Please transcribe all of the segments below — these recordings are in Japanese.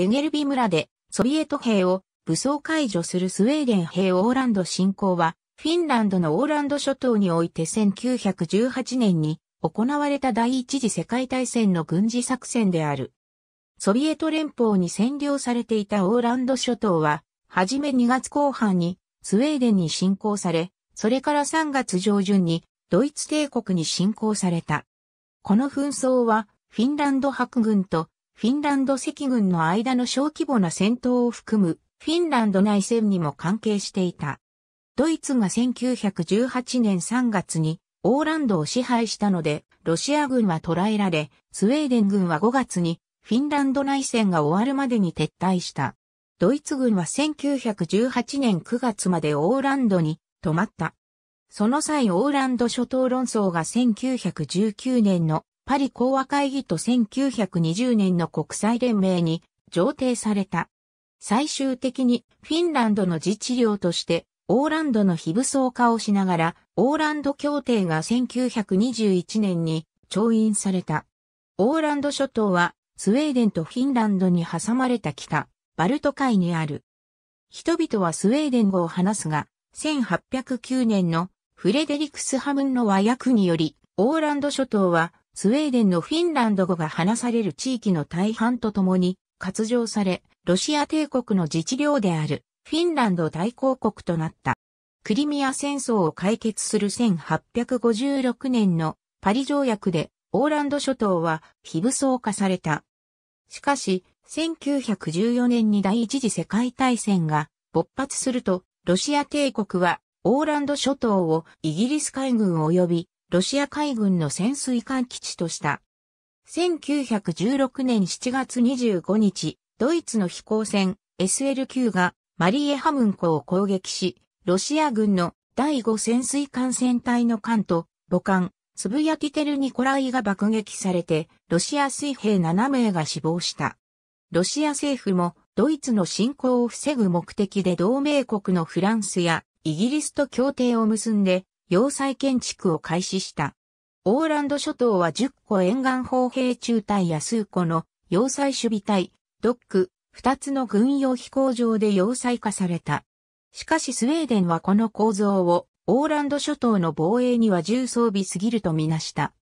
エゲルビ村でソビエト兵を武装解除するスウェーデン兵オーランド侵攻は、フィンランドのオーランド諸島において1918年に行われた第一次世界大戦の軍事作戦である。ソビエト連邦に占領されていたオーランド諸島は、はじめ2月後半にスウェーデンに侵攻され、それから3月上旬にドイツ帝国に侵攻された。この紛争はフィンランド白軍とフィンランド赤軍の間の小規模な戦闘を含むフィンランド内戦にも関係していた。ドイツが1918年3月にオーランドを支配したので、ロシア軍は捕らえられ、スウェーデン軍は5月にフィンランド内戦が終わるまでに撤退した。ドイツ軍は1918年9月までオーランドに止まった。その際オーランド諸島論争が1919年のパリ講和会議と1920年の国際連盟に上呈された。最終的にフィンランドの自治領としてオーランドの非武装化をしながらオーランド協定が1921年に調印された。オーランド諸島はスウェーデンとフィンランドに挟まれた北、バルト海にある。人々はスウェーデン語を話すが、1809年のフレデリクスハムンの和訳により、オーランド諸島はスウェーデンのフィンランド語が話される地域の大半とともに割譲され、ロシア帝国の自治領であるフィンランド大公国となった。クリミア戦争を解決する1856年のパリ条約でオーランド諸島は非武装化された。しかし、1914年に第一次世界大戦が勃発すると、ロシア帝国はオーランド諸島をイギリス海軍及びロシア海軍の潜水艦基地とした。1916年7月25日、ドイツの飛行船 SL9 がマリエハムン湖を攻撃し、ロシア軍の第5潜水艦船隊の艦と母艦、つぶやきテルニコライが爆撃されて、ロシア水兵7名が死亡した。ロシア政府もドイツの侵攻を防ぐ目的で同盟国のフランスやイギリスと協定を結んで、要塞建築を開始した。オーランド諸島は10個沿岸砲兵中隊や数個の要塞守備隊、ドック、2つの軍用飛行場で要塞化された。しかしスウェーデンはこの構造をオーランド諸島の防衛には重装備すぎるとみなした。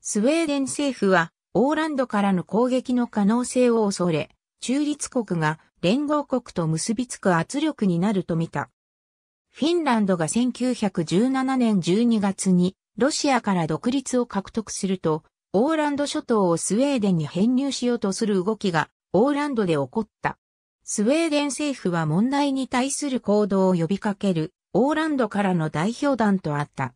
スウェーデン政府はオーランドからの攻撃の可能性を恐れ、中立国が連合国と結びつく圧力になると見た。フィンランドが1917年12月にロシアから独立を獲得すると、オーランド諸島をスウェーデンに編入しようとする動きがオーランドで起こった。スウェーデン政府は問題に対する行動を呼びかけるオーランドからの代表団とあった。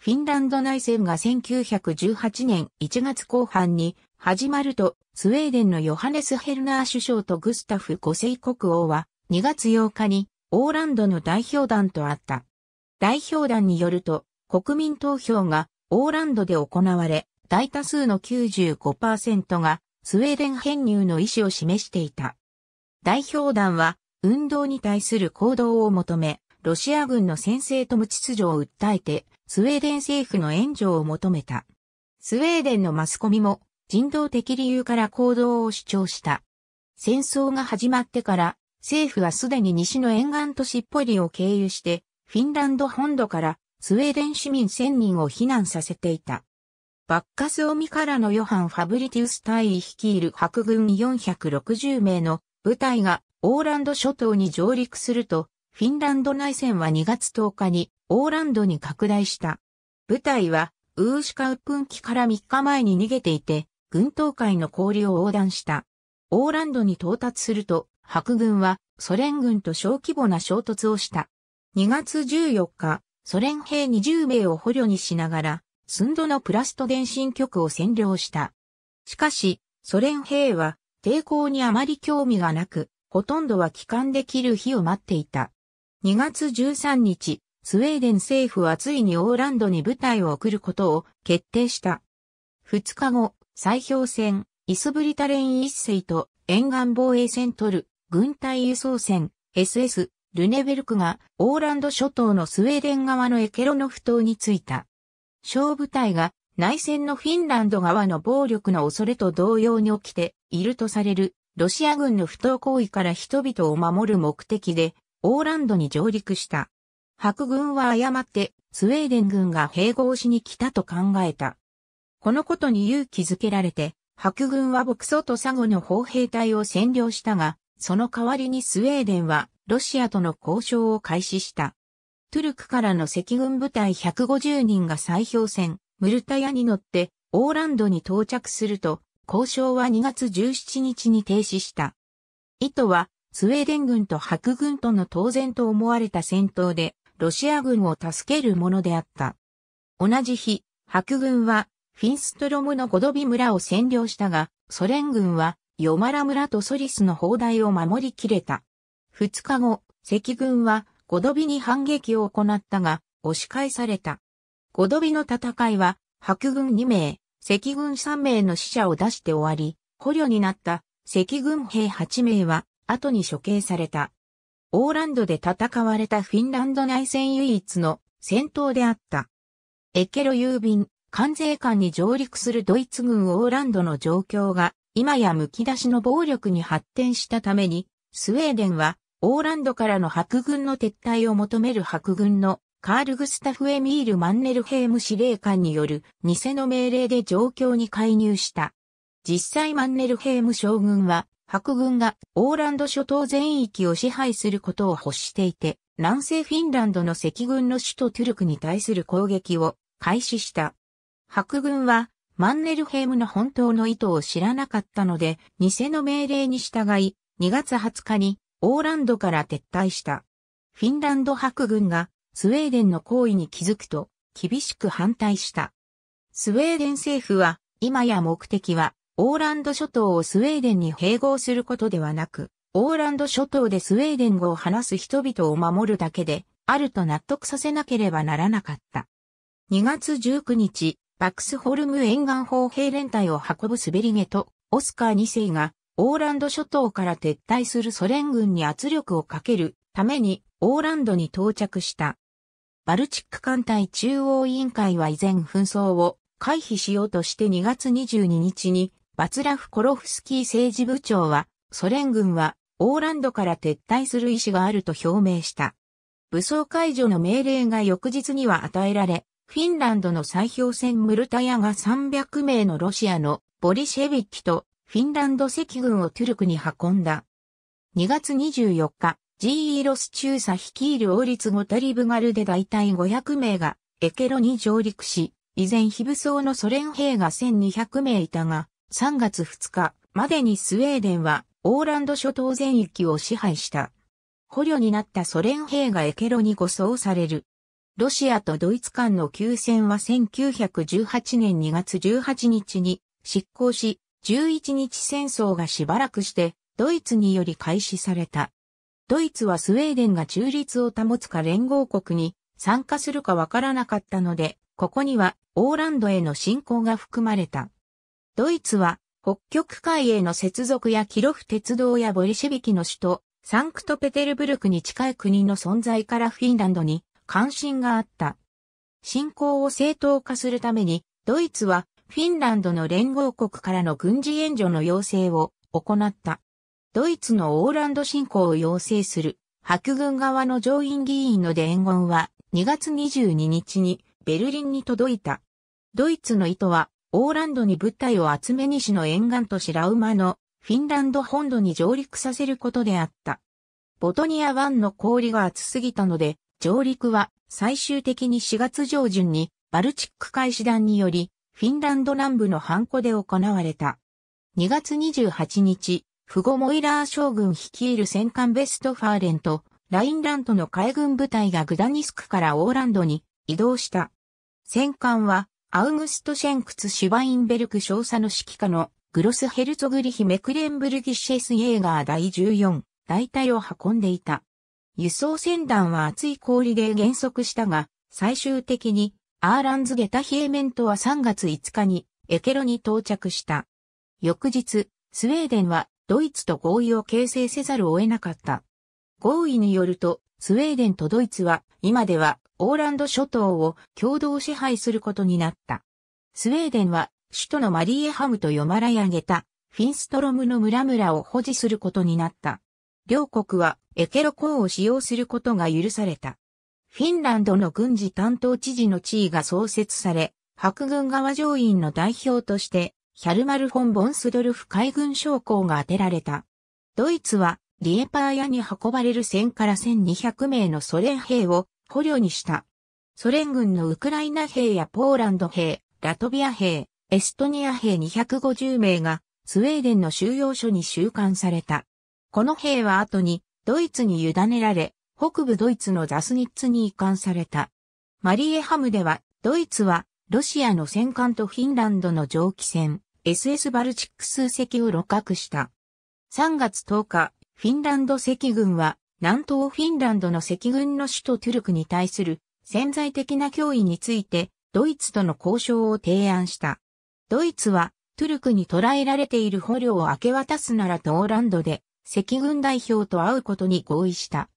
フィンランド内戦が1918年1月後半に始まると、スウェーデンのヨハネス・ヘルナー首相とグスタフ・ゴセイ国王は2月8日にオーランドの代表団とあった。代表団によると、国民投票がオーランドで行われ、大多数の95%がスウェーデン編入の意思を示していた。代表団は運動に対する行動を求め、ロシア軍の先制と無秩序を訴えて、スウェーデン政府の援助を求めた。スウェーデンのマスコミも人道的理由から行動を主張した。戦争が始まってから政府はすでに西の沿岸都市ポリを経由して、フィンランド本土からスウェーデン市民1000人を避難させていた。バッカスオミからのヨハン・ファブリティウス大尉率いる白軍460名の部隊がオーランド諸島に上陸すると、フィンランド内戦は2月10日にオーランドに拡大した。部隊はウーシカウプンキから3日前に逃げていて、軍東海の氷を横断した。オーランドに到達すると、白軍はソ連軍と小規模な衝突をした。2月14日、ソ連兵20名を捕虜にしながら、スンドのプラスト電信局を占領した。しかし、ソ連兵は抵抗にあまり興味がなく、ほとんどは帰還できる日を待っていた。2月13日、スウェーデン政府はついにオーランドに部隊を送ることを決定した。2日後、砕氷船、イスブリタレン一世と沿岸防衛線取る。軍隊輸送船 SS ルネベルクがオーランド諸島のスウェーデン側のエケロノフ島に着いた。小部隊が内戦のフィンランド側の暴力の恐れと同様に起きているとされるロシア軍の不当行為から人々を守る目的でオーランドに上陸した。白軍は誤ってスウェーデン軍が併合しに来たと考えた。このことに勇気づけられて、白軍は牧草とサゴの砲兵隊を占領したが、その代わりにスウェーデンはロシアとの交渉を開始した。トゥルクからの赤軍部隊150人が砕氷船、ムルタヤに乗ってオーランドに到着すると、交渉は2月17日に停止した。意図は、スウェーデン軍と白軍との当然と思われた戦闘で、ロシア軍を助けるものであった。同じ日、白軍は、フィンストロムのゴドビ村を占領したが、ソ連軍は、ヨマラ村とソリスの砲台を守りきれた。2日後、赤軍はゴドビに反撃を行ったが、押し返された。ゴドビの戦いは、白軍2名、赤軍3名の死者を出して終わり、捕虜になった赤軍兵8名は、後に処刑された。オーランドで戦われたフィンランド内戦唯一の戦闘であった。エケロ郵便、関税官に上陸するドイツ軍オーランドの状況が今や剥き出しの暴力に発展したために、スウェーデンは、オーランドからの白軍の撤退を求める白軍のカール・グスタフ・エミール・マンネルヘーム司令官による偽の命令で状況に介入した。実際マンネルヘーム将軍は、白軍がオーランド諸島全域を支配することを欲していて、南西フィンランドの赤軍の首都トゥルクに対する攻撃を開始した。白軍はマンネルヘイムの本当の意図を知らなかったので、偽の命令に従い、2月20日にオーランドから撤退した。フィンランド白軍がスウェーデンの行為に気づくと厳しく反対した。スウェーデン政府は今や目的はオーランド諸島をスウェーデンに併合することではなく、オーランド諸島でスウェーデン語を話す人々を守るだけで、あると納得させなければならなかった。2月19日、バクスホルム沿岸砲兵連隊を運ぶ滑り毛と、オスカー2世が、オーランド諸島から撤退するソ連軍に圧力をかけるために、オーランドに到着した。バルチック艦隊中央委員会は以前紛争を回避しようとして2月22日に、バツラフ・コロフスキー政治部長は、ソ連軍はオーランドから撤退する意思があると表明した。武装解除の命令が翌日には与えられ、フィンランドの砕氷船ムルタヤが300名のロシアのボリシェビッキとフィンランド赤軍をトゥルクに運んだ。2月24日、G イロス中佐率いる王立ゴタリブガルで大体500名がエケロに上陸し、依然非武装のソ連兵が1200名いたが、3月2日までにスウェーデンはオーランド諸島全域を支配した。捕虜になったソ連兵がエケロに護送される。ロシアとドイツ間の休戦は1918年2月18日に執行し、11日戦争がしばらくしてドイツにより開始された。ドイツはスウェーデンが中立を保つか連合国に参加するかわからなかったので、ここにはオーランドへの侵攻が含まれた。ドイツは北極海への接続やキロフ鉄道やボリシェビキの首都、サンクトペテルブルクに近い国の存在からフィンランドに関心があった。侵攻を正当化するために、ドイツはフィンランドの連合国からの軍事援助の要請を行った。ドイツのオーランド侵攻を要請する白軍側の上院議員の伝言は2月22日にベルリンに届いた。ドイツの意図はオーランドに部隊を集め西の沿岸とウマのフィンランド本土に上陸させることであった。ボトニア湾の氷が厚すぎたので上陸は最終的に4月上旬にバルチック海師団によりフィンランド南部のハンコで行われた。2月28日、フゴモイラー将軍率いる戦艦ベストファーレンとラインランドの海軍部隊がグダニスクからオーランドに移動した。戦艦はアウグスト・シェンクツ・シュバインベルク少佐の指揮下のグロスヘルツォグリヒ・メクレンブルギシェス・イェーガー第14大隊を運んでいた。輸送船団は厚い氷で減速したが、最終的にアーランズゲタヒエメントは3月5日にエケロに到着した。翌日、スウェーデンはドイツと合意を形成せざるを得なかった。合意によると、スウェーデンとドイツは今ではオーランド諸島を共同支配することになった。スウェーデンは首都のマリーハムとヨマラヤゲタ、フィンストロムの村々を保持することになった。両国はエケロ港を使用することが許された。フィンランドの軍事担当知事の地位が創設され、白軍側上院の代表として、ヒャルマル・フォン・ボンスドルフ海軍将校が当てられた。ドイツは、リエパーヤに運ばれる1000から1200名のソ連兵を捕虜にした。ソ連軍のウクライナ兵やポーランド兵、ラトビア兵、エストニア兵250名がスウェーデンの収容所に収監された。この兵は後にドイツに委ねられ、北部ドイツのザスニッツに移管された。マリエハムでは、ドイツは、ロシアの戦艦とフィンランドの蒸気船、SS バルチック数隻を露獲した。3月10日、フィンランド赤軍は、南東フィンランドの赤軍の首都トゥルクに対する潜在的な脅威について、ドイツとの交渉を提案した。ドイツは、トゥルクに捕らえられている捕虜を明け渡すならトーランドで、赤軍代表と会うことに合意した。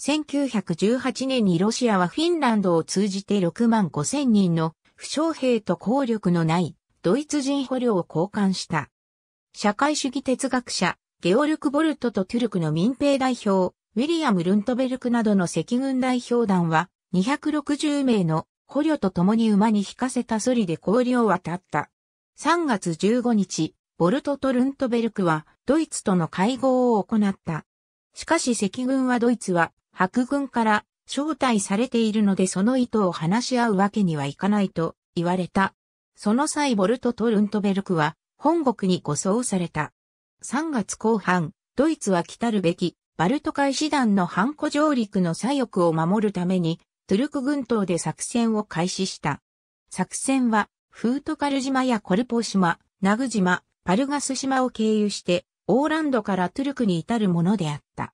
1918年にロシアはフィンランドを通じて6万5千人の負傷兵と効力のないドイツ人捕虜を交換した。社会主義哲学者、ゲオルク・ボルトとトゥルクの民兵代表、ウィリアム・ルントベルクなどの赤軍代表団は、260名の捕虜と共に馬に引かせたソリで氷を渡った。3月15日、ボルトとルントベルクはドイツとの会合を行った。しかし赤軍はドイツは白軍から招待されているのでその意図を話し合うわけにはいかないと言われた。その際ボルトとルントベルクは本国に護送された。3月後半、ドイツは来たるべきバルト海師団のハンコ上陸の左翼を守るために、トゥルク軍島で作戦を開始した。作戦は、フートカル島やコルポ島、ナグ島、パルガス島を経由して、オーランドからトゥルクに至るものであった。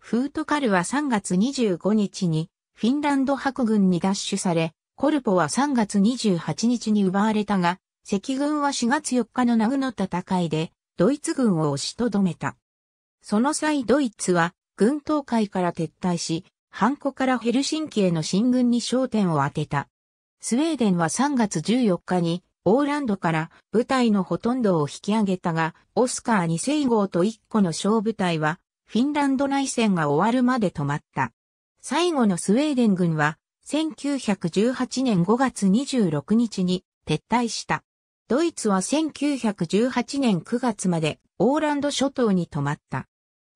フートカルは3月25日に、フィンランド白軍に奪取され、コルポは3月28日に奪われたが、赤軍は4月4日のナグの戦いで、ドイツ軍を押しとどめた。その際ドイツは、軍東海から撤退し、ハンコからヘルシンキへの進軍に焦点を当てた。スウェーデンは3月14日にオーランドから部隊のほとんどを引き上げたが、オスカー2000号と1個の小部隊は、フィンランド内戦が終わるまで止まった。最後のスウェーデン軍は、1918年5月26日に撤退した。ドイツは1918年9月までオーランド諸島に止まった。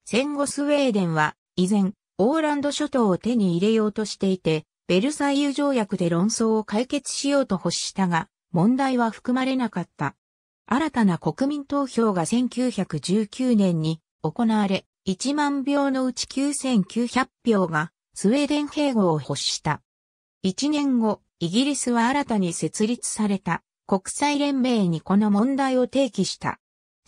戦後スウェーデンは依然オーランド諸島を手に入れようとしていて、ベルサイユ条約で論争を解決しようと欲したが、問題は含まれなかった。新たな国民投票が1919年に行われ、1万票のうち9900票がスウェーデン併合を欲した。1年後、イギリスは新たに設立された国際連盟にこの問題を提起した。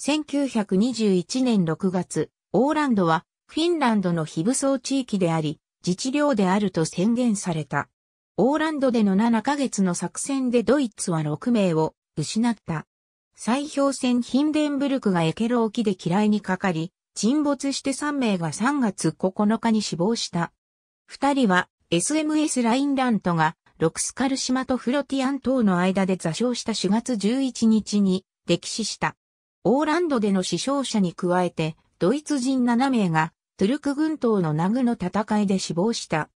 1921年6月、オーランドはフィンランドの非武装地域であり、自治領であると宣言された。オーランドでの7ヶ月の作戦でドイツは6名を失った。砕氷船ヒンデンブルクがエケロ沖で嫌いにかかり、沈没して3名が3月9日に死亡した。2人は SMS ラインラントがロクスカル島とフロティアン島の間で座礁した4月11日に溺死した。オーランドでの死傷者に加えて、ドイツ人7名がトゥルク群島のナグの戦いで死亡した。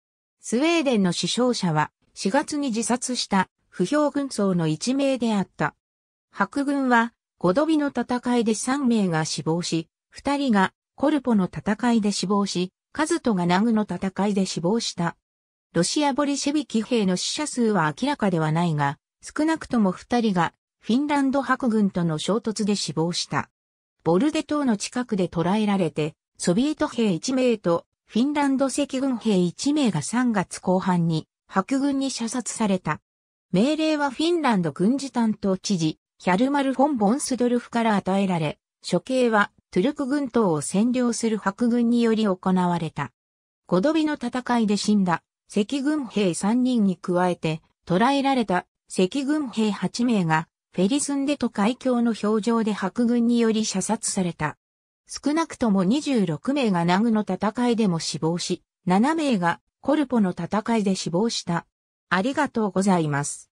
スウェーデンの死傷者は4月に自殺した不評軍曹の一名であった。白軍はゴ度日の戦いで3名が死亡し、2人がコルポの戦いで死亡し、カズトがナグの戦いで死亡した。ロシアボリシェビキ兵の死者数は明らかではないが、少なくとも2人がフィンランド白軍との衝突で死亡した。ボルデ島の近くで捕らえられて、ソビエト兵1名とフィンランド赤軍兵1名が3月後半に白軍に射殺された。命令はフィンランド軍事担当知事、ヒャルマル・フォン・ボンスドルフから与えられ、処刑はトゥルク軍島を占領する白軍により行われた。ゴドビの戦いで死んだ赤軍兵3人に加えて、捕らえられた赤軍兵8名が、フェリスンデト海峡の表情で白軍により射殺された。少なくとも26名がナグの戦いでも死亡し、7名がコルポの戦いで死亡した。ありがとうございます。